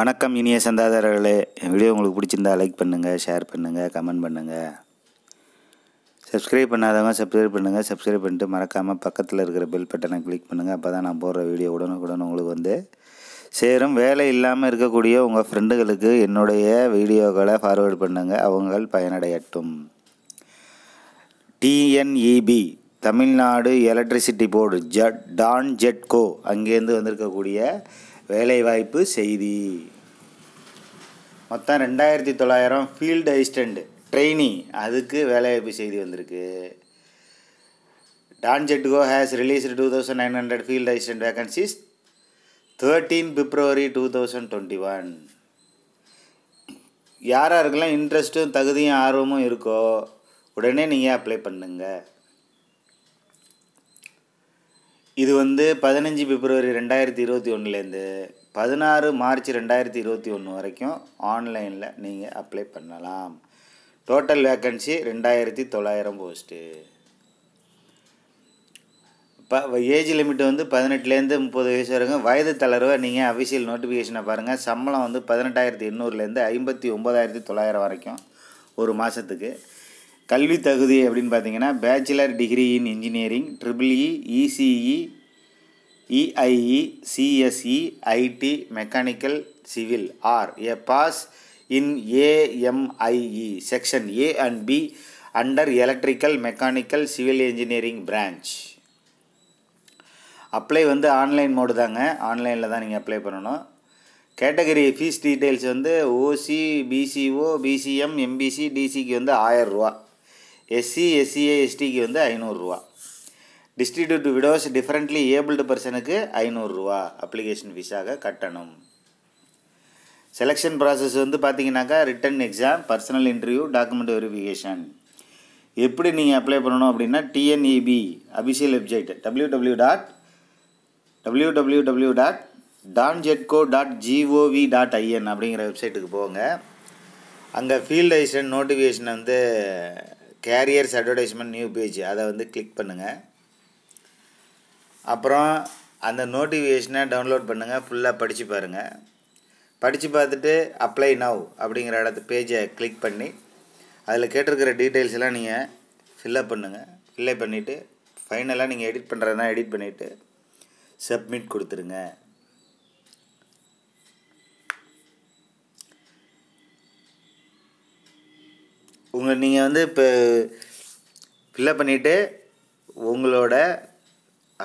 வணக்கம் இனிய சந்தாதாரர்களே என் வீடியோ உங்களுக்கு பிடிச்சிருந்தா லைக் பண்ணுங்கள் ஷேர் பண்ணுங்கள் கமெண்ட் பண்ணுங்கள் சப்ஸ்கிரைப் பண்ணாதவங்க சப்ஸ்கிரைப் பண்ணுங்கள் சப்ஸ்கிரைப் பண்ணிட்டு மறக்காமல் பக்கத்தில் இருக்கிற பெல் பட்டனை கிளிக் பண்ணுங்கள் அப்போ தான் நான் போடுற வீடியோ உடனுக்குடன் உங்களுக்கு வந்து சேரும் வேலை இல்லாமல் இருக்கக்கூடிய உங்கள் ஃப்ரெண்டுகளுக்கு என்னுடைய வீடியோக்களை ஃபார்வேர்டு பண்ணுங்கள் அவங்கள் பயனடையட்டும் TNEB e Tamil Nadu electricity board ஜட் டான் ஜெட்கோ அங்கேருந்து வந்திருக்கக்கூடிய வேலைவாய்ப்பு செய்தி மொத்தம் ரெண்டாயிரத்தி தொள்ளாயிரம் ஃபீல்டு அசிஸ்டண்ட் ட்ரெயினி அதுக்கு வேலைவாய்ப்பு செய்தி வந்திருக்கு டான் கோ has release two thousand nine hundred field assistant vacancies thirteen February two thousand twenty one யாராருக்கெல்லாம் இன்ட்ரெஸ்ட்டும் தகுதியும் ஆர்வமும் இருக்கோ உடனே நீங்கள் அப்ளை பண்ணுங்கள் இது வந்து பதினஞ்சு பிப்ரவரி ரெண்டாயிரத்தி இருபத்தி ஒன்றுலேருந்து பதினாறு மார்ச் ரெண்டாயிரத்தி இருபத்தி ஒன்று வரைக்கும் ஆன்லைனில் நீங்கள் அப்ளை பண்ணலாம் டோட்டல் வேக்கன்சி ரெண்டாயிரத்தி தொள்ளாயிரம் போஸ்ட்டு இப்போ ஏஜ் லிமிட் வந்து பதினெட்டுலேருந்து முப்பது வயசு வரைக்கும் வயது தளர்வை நீங்கள் அஃபிஷியல் நோட்டிஃபிகேஷனை பாருங்கள் சம்பளம் வந்து பதினெட்டாயிரத்தி எண்ணூறுலேருந்து ஐம்பத்தி ஒம்பதாயிரத்தி தொள்ளாயிரம் வரைக்கும் ஒரு மாதத்துக்கு கல்வி தகுதி அப்படின்னு பார்த்தீங்கன்னா bachelor degree in engineering triple E ECE EIE CSE IT mechanical civil or a pass in AMIE section A and B under electrical mechanical civil engineering branch apply வந்து ஆன்லைன் மோடு தாங்க ஆன்லைனில் தான் நீங்கள் அப்ளை பண்ணணும் கேட்டகரி ஃபீஸ் டீட்டெயில்ஸ் வந்து OC BCO BCM MBC டிசிக்கு வந்து ரூபா எஸ்சி எஸ்சிஏ e, எஸ்டிக்கு e, வந்து ஐநூறுரூவா டிஸ்ட்ரிபியூட் விடோஸ் டிஃப்ரெண்ட்லி ஏபிள்டு பர்சனுக்கு ஐநூறுரூவா அப்ளிகேஷன் ஃபீஸாக கட்டணும் செலெக்ஷன் ப்ராசஸ் வந்து பார்த்தீங்கன்னாக்கா written exam personal interview document verification எப்படி நீங்கள் அப்ளை பண்ணணும் அப்படின்னா TNEB official website W W dot W W W dot TANGEDCO dot GOV dot IN அப்படிங்கிற வெப்சைட்டுக்கு போங்க அங்கே ஃபீல்டு ஐசன் நோட்டிஃபிகேஷன் வந்து கேரியர்ஸ் அட்வர்டைஸ்மெண்ட் நியூ பேஜ் அதை வந்து கிளிக் பண்ணுங்கள் அப்புறம் அந்த நோட்டிஃபிகேஷனை டவுன்லோட் பண்ணுங்கள் ஃபுல்லாக படித்து பாருங்கள் படித்து பார்த்துட்டு அப்ளை நவ் அப்படிங்கிற இடத்து பேஜை கிளிக் பண்ணி அதில் கேட்டிருக்கிற டீட்டெயில்ஸ் எல்லாம் நீங்கள் ஃபில்லப் பண்ணுங்கள் ஃபில்லப் பண்ணிவிட்டு ஃபைனலாக நீங்கள் எடிட் பண்ணுறதுனா எடிட் பண்ணிவிட்டு சப்மிட் கொடுத்துருங்க உங்கள் நீங்கள் வந்து இப்போ ஃபில்லப் பண்ணிவிட்டு உங்களோட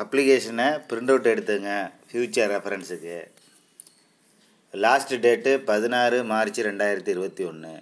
அப்ளிகேஷனை ப்ரிண்ட் அவுட் எடுத்துங்க ஃப்யூச்சர் ரெஃபரன்ஸுக்கு லாஸ்ட் டேட்டு பதினாறு மார்ச் ரெண்டாயிரத்தி இருபத்தி ஒன்று